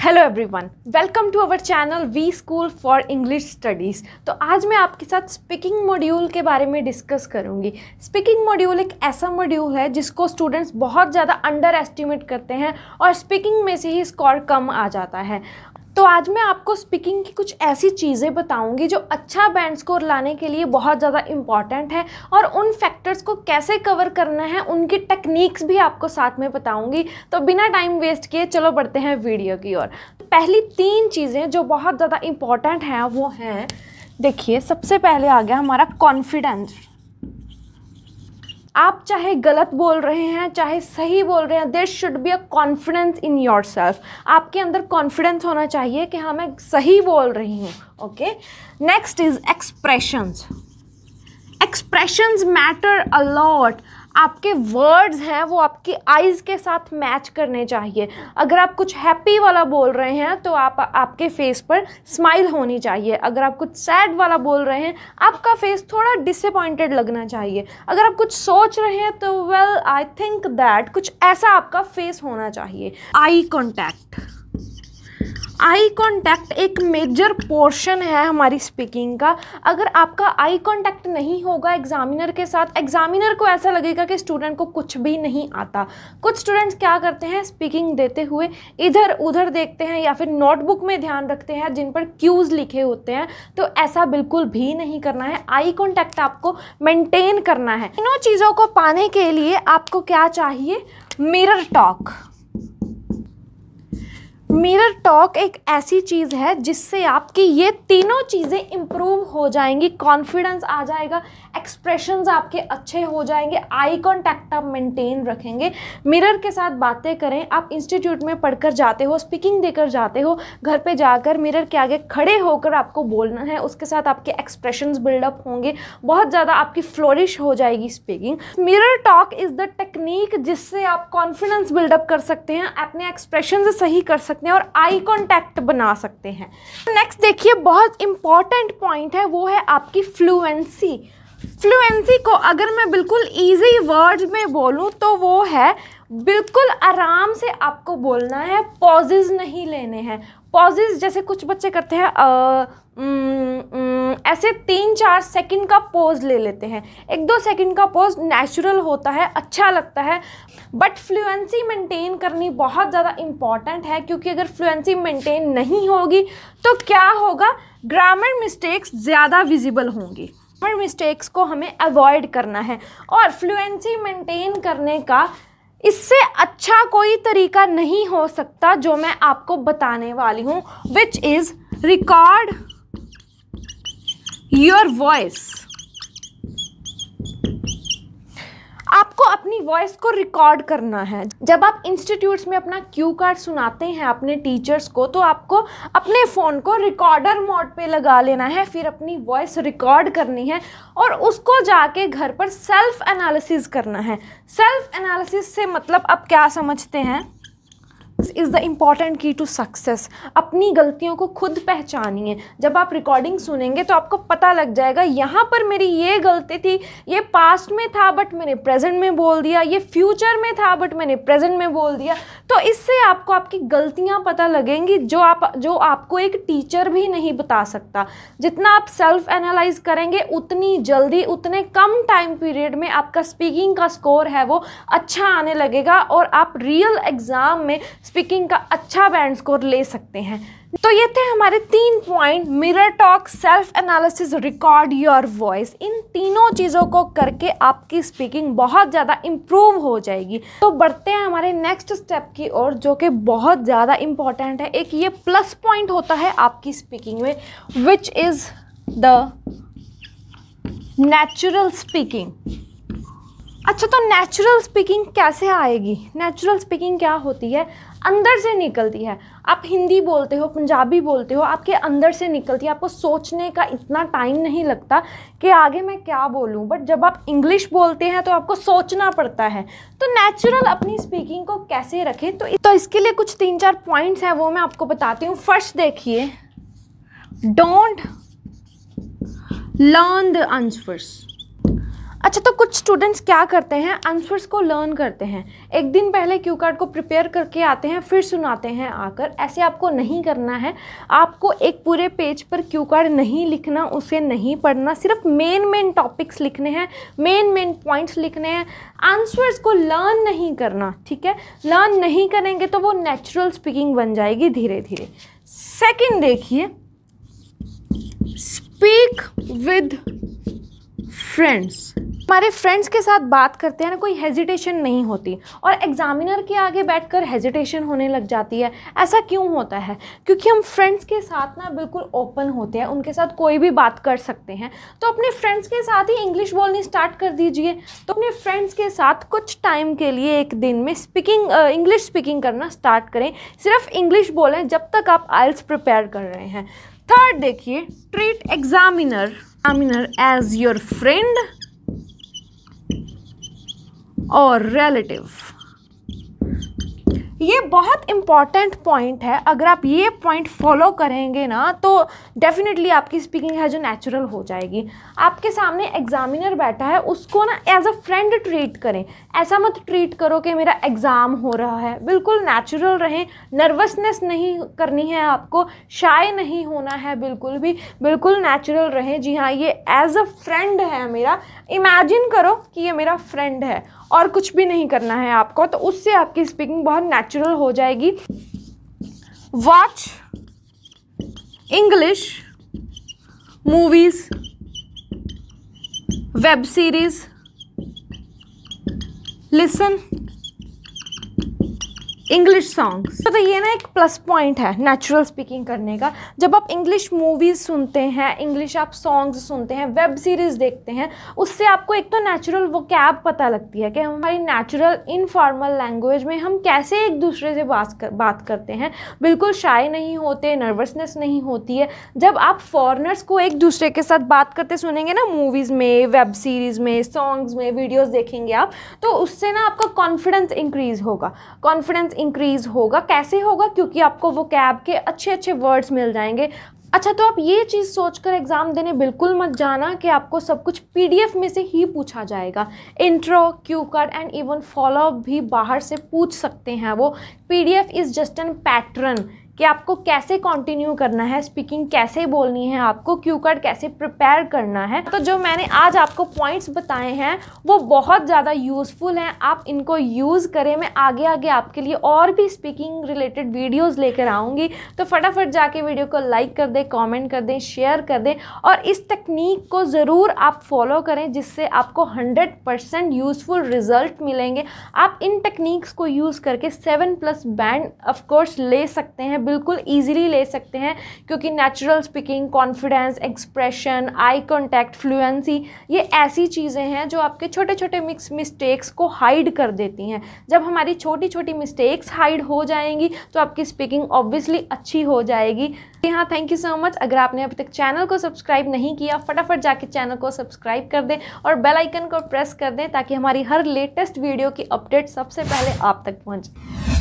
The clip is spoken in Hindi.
Hello everyone welcome to our channel V school for English studies तो आज मैं आपके साथ स्पीकिंग मॉड्यूल के बारे में डिस्कस करूंगी स्पीकिंग मॉड्यूल एक ऐसा मॉड्यूल है जिसको स्टूडेंट्स बहुत ज़्यादा अंडर एस्टिमेट करते हैं और स्पीकिंग में से ही स्कोर कम आ जाता है तो आज मैं आपको स्पीकिंग की कुछ ऐसी चीज़ें बताऊंगी जो अच्छा बैंड स्कोर लाने के लिए बहुत ज़्यादा इम्पॉर्टेंट है और उन फैक्टर्स को कैसे कवर करना है उनकी टेक्निक्स भी आपको साथ में बताऊंगी तो बिना टाइम वेस्ट किए चलो बढ़ते हैं वीडियो की ओर तो पहली तीन चीज़ें जो बहुत ज़्यादा इम्पॉर्टेंट हैं वो हैं देखिए सबसे पहले आ गया हमारा कॉन्फिडेंस आप चाहे गलत बोल रहे हैं चाहे सही बोल रहे हैं there should be a confidence in yourself आपके अंदर कॉन्फिडेंस होना चाहिए कि हाँ मैं सही बोल रही हूँ okay next is expressions expressions matter a lot आपके वर्ड्स हैं वो आपकी आइज़ के साथ मैच करने चाहिए अगर आप कुछ हैप्पी वाला बोल रहे हैं तो आप आपके फेस पर स्माइल होनी चाहिए अगर आप कुछ सैड वाला बोल रहे हैं आपका फेस थोड़ा डिसअपॉइंटेड लगना चाहिए अगर आप कुछ सोच रहे हैं तो वेल आई थिंक दैट कुछ ऐसा आपका फेस होना चाहिए आई कॉन्टैक्ट आई कांटेक्ट एक मेजर पोर्शन है हमारी स्पीकिंग का अगर आपका आई कांटेक्ट नहीं होगा एग्जामिनर के साथ एग्जामिनर को ऐसा लगेगा कि स्टूडेंट को कुछ भी नहीं आता कुछ स्टूडेंट्स क्या करते हैं स्पीकिंग देते हुए इधर उधर देखते हैं या फिर नोटबुक में ध्यान रखते हैं जिन पर क्यूज़ लिखे होते हैं तो ऐसा बिल्कुल भी नहीं करना है आई कॉन्टैक्ट आपको मेंटेन करना है इनों चीज़ों को पाने के लिए आपको क्या चाहिए मिरर टॉक मिरर टॉक एक ऐसी चीज़ है जिससे आपकी ये तीनों चीज़ें इम्प्रूव हो जाएंगी कॉन्फिडेंस आ जाएगा एक्सप्रेशन आपके अच्छे हो जाएंगे आई कॉन्टैक्ट आप मेंटेन रखेंगे मिरर के साथ बातें करें आप इंस्टीट्यूट में पढ़कर जाते हो स्पीकिंग देकर जाते हो घर पे जाकर मिरर के आगे खड़े होकर आपको बोलना है उसके साथ आपके एक्सप्रेशन बिल्डअप होंगे बहुत ज़्यादा आपकी फ्लोरिश हो जाएगी speaking mirror talk is the technique जिससे आप कॉन्फिडेंस बिल्डअप कर सकते हैं अपने एक्सप्रेशन सही कर सकते सकते हैं और आई कॉन्टैक्ट बना सकते हैं नेक्स्ट तो देखिए बहुत इंपॉर्टेंट पॉइंट है वो है आपकी फ्लुएंसी फ्लुएंसी को अगर मैं बिल्कुल ईजी वर्ड में बोलूँ तो वो है बिल्कुल आराम से आपको बोलना है पॉजेज नहीं लेने हैं पॉजेज जैसे कुछ बच्चे करते हैं ऐसे तीन चार सेकंड का पोज ले लेते हैं एक दो सेकंड का पोज नेचुरल होता है अच्छा लगता है बट फ्लुएंसी मेंटेन करनी बहुत ज़्यादा इम्पॉर्टेंट है क्योंकि अगर फ्लुएंसी मेंटेन नहीं होगी तो क्या होगा ग्रामर मिस्टेक्स ज़्यादा विजिबल होंगी ग्रामर मिस्टेक्स को हमें अवॉइड करना है और फ्लुएंसी मेंटेन करने का इससे अच्छा कोई तरीका नहीं हो सकता जो मैं आपको बताने वाली हूँ which is record your voice आपको अपनी वॉइस को रिकॉर्ड करना है जब आप इंस्टीट्यूट्स में अपना क्यू कार्ड सुनाते हैं अपने टीचर्स को तो आपको अपने फ़ोन को रिकॉर्डर मोड पे लगा लेना है फिर अपनी वॉइस रिकॉर्ड करनी है और उसको जाके घर पर सेल्फ एनालिसिस करना है सेल्फ एनालिसिस से मतलब आप क्या समझते हैं is the important key to success अपनी गलतियों को खुद पहचानिए जब आप रिकॉर्डिंग सुनेंगे तो आपको पता लग जाएगा यहाँ पर मेरी ये गलती थी ये पास्ट में था बट मैंने प्रेजेंट में बोल दिया ये फ्यूचर में था बट मैंने प्रेजेंट में बोल दिया तो इससे आपको आपकी गलतियाँ पता लगेंगी जो आप जो आपको एक टीचर भी नहीं बता सकता जितना आप सेल्फ एनालाइज करेंगे उतनी जल्दी उतने कम टाइम पीरियड में आपका स्पीकिंग का स्कोर है वो अच्छा आने लगेगा और आप रियल एग्ज़ाम में स्पीकिंग का अच्छा बैंड स्कोर ले सकते हैं तो ये थे हमारे तीन point mirror talk self analysis record your voice इन तीनों चीज़ों को करके आपकी स्पीकिंग बहुत ज़्यादा इम्प्रूव हो जाएगी तो बढ़ते हैं हमारे नेक्स्ट स्टेप की ओर जो कि बहुत ज़्यादा इम्पॉर्टेंट है एक ये प्लस पॉइंट होता है आपकी स्पीकिंग में which is the natural speaking अच्छा तो नेचुरल स्पीकिंग कैसे आएगी नेचुरल स्पीकिंग क्या होती है अंदर से निकलती है आप हिंदी बोलते हो पंजाबी बोलते हो आपके अंदर से निकलती है आपको सोचने का इतना टाइम नहीं लगता कि आगे मैं क्या बोलूँ बट जब आप इंग्लिश बोलते हैं तो आपको सोचना पड़ता है तो नेचुरल अपनी स्पीकिंग को कैसे रखें तो, तो इसके लिए कुछ तीन चार पॉइंट्स हैं वो मैं आपको बताती हूँ फर्स्ट देखिए डोंट लर्न द आंसर्स अच्छा तो कुछ स्टूडेंट्स क्या करते हैं आंसर्स को लर्न करते हैं एक दिन पहले क्यू कार्ड को प्रिपेयर करके आते हैं फिर सुनाते हैं आकर ऐसे आपको नहीं करना है आपको एक पूरे पेज पर क्यू कार्ड नहीं लिखना उसे नहीं पढ़ना सिर्फ मेन मेन टॉपिक्स लिखने हैं मेन मेन पॉइंट्स लिखने हैं आंसर्स को लर्न नहीं करना ठीक है लर्न नहीं करेंगे तो वो नेचुरल स्पीकिंग बन जाएगी धीरे धीरे सेकेंड देखिए स्पीक विद फ्रेंड्स हमारे फ्रेंड्स के साथ बात करते हैं ना कोई हेजिटेशन नहीं होती और एग्जामिनर के आगे बैठकर हेजिटेशन होने लग जाती है ऐसा क्यों होता है क्योंकि हम फ्रेंड्स के साथ ना बिल्कुल ओपन होते हैं उनके साथ कोई भी बात कर सकते हैं तो अपने फ्रेंड्स के साथ ही इंग्लिश बोलनी स्टार्ट कर दीजिए तो अपने फ्रेंड्स के साथ कुछ टाइम के लिए एक दिन में स्पीकिंग इंग्लिश स्पीकिंग करना स्टार्ट करें सिर्फ इंग्लिश बोलें जब तक आप आइल्स प्रिपेयर कर रहे हैं थर्ड देखिए treat examiner examiner as your friend और रिलेटिव ये बहुत इम्पॉर्टेंट पॉइंट है अगर आप ये पॉइंट फॉलो करेंगे ना तो डेफिनेटली आपकी स्पीकिंग है जो नेचुरल हो जाएगी आपके सामने एग्जामिनर बैठा है उसको ना एज अ फ्रेंड ट्रीट करें ऐसा मत ट्रीट करो कि मेरा एग्ज़ाम हो रहा है बिल्कुल नेचुरल रहें नर्वसनेस नहीं करनी है आपको शाए नहीं होना है बिल्कुल भी बिल्कुल नेचुरल रहें जी हाँ ये एज अ फ्रेंड है मेरा इमेजिन करो कि ये मेरा फ्रेंड है और कुछ भी नहीं करना है आपको तो उससे आपकी स्पीकिंग बहुत नेचुरल हो जाएगी watch English movies web series listen English songs तो, तो ये ना एक प्लस पॉइंट है नेचुरल स्पीकिंग करने का जब आप इंग्लिश मूवीज़ सुनते हैं इंग्लिश आप सॉन्ग्स सुनते हैं वेब सीरीज़ देखते हैं उससे आपको एक तो नेचुरल वो कैब पता लगती है कि हमारी नेचुरल इनफॉर्मल लैंग्वेज में हम कैसे एक दूसरे से बात कर, बात करते हैं बिल्कुल शाय नहीं होते नर्वसनेस नहीं होती है जब आप फॉरनर्स को एक दूसरे के साथ बात करते सुनेंगे ना मूवीज़ में वेब सीरीज़ में सॉन्ग्स में वीडियोज़ देखेंगे आप तो उससे ना आपका कॉन्फिडेंस इंक्रीज़ होगा कॉन्फिडेंस इंक्रीज़ होगा कैसे होगा क्योंकि आपको वो कैब के अच्छे अच्छे वर्ड्स मिल जाएंगे अच्छा तो आप ये चीज़ सोचकर एग्ज़ाम देने बिल्कुल मत जाना कि आपको सब कुछ पीडीएफ में से ही पूछा जाएगा intro cue card and even follow up भी बाहर से पूछ सकते हैं वो PDF is just an pattern कि आपको कैसे कंटिन्यू करना है स्पीकिंग कैसे बोलनी है आपको क्यू कार्ड कैसे प्रिपेयर करना है तो जो मैंने आज आपको पॉइंट्स बताए हैं वो बहुत ज़्यादा यूज़फुल हैं आप इनको यूज़ करें मैं आगे आगे आपके लिए और भी स्पीकिंग रिलेटेड वीडियोज़ लेकर आऊँगी तो फटाफट जाके वीडियो को लाइक कर दें कॉमेंट कर दें शेयर कर दें और इस तकनीक को ज़रूर आप फॉलो करें जिससे आपको हंड्रेड परसेंट यूज़फुल रिज़ल्ट मिलेंगे आप इन टेक्निक्स को यूज़ करके सेवन प्लस बैंड ऑफकोर्स ले सकते हैं बिल्कुल ईजिली ले सकते हैं क्योंकि natural speaking confidence expression eye contact fluency ये ऐसी चीज़ें हैं जो आपके छोटे छोटे मिक्स मिस्टेक्स को हाइड कर देती हैं जब हमारी छोटी छोटी मिस्टेक्स हाइड हो जाएंगी तो आपकी स्पीकिंग ऑब्वियसली अच्छी हो जाएगी हाँ थैंक यू सो मच अगर आपने अभी तक चैनल को सब्सक्राइब नहीं किया फटाफट जाके चैनल को सब्सक्राइब कर दें और बेल आइकन को प्रेस कर दें ताकि हमारी हर लेटेस्ट वीडियो की अपडेट सबसे पहले आप तक पहुंचे।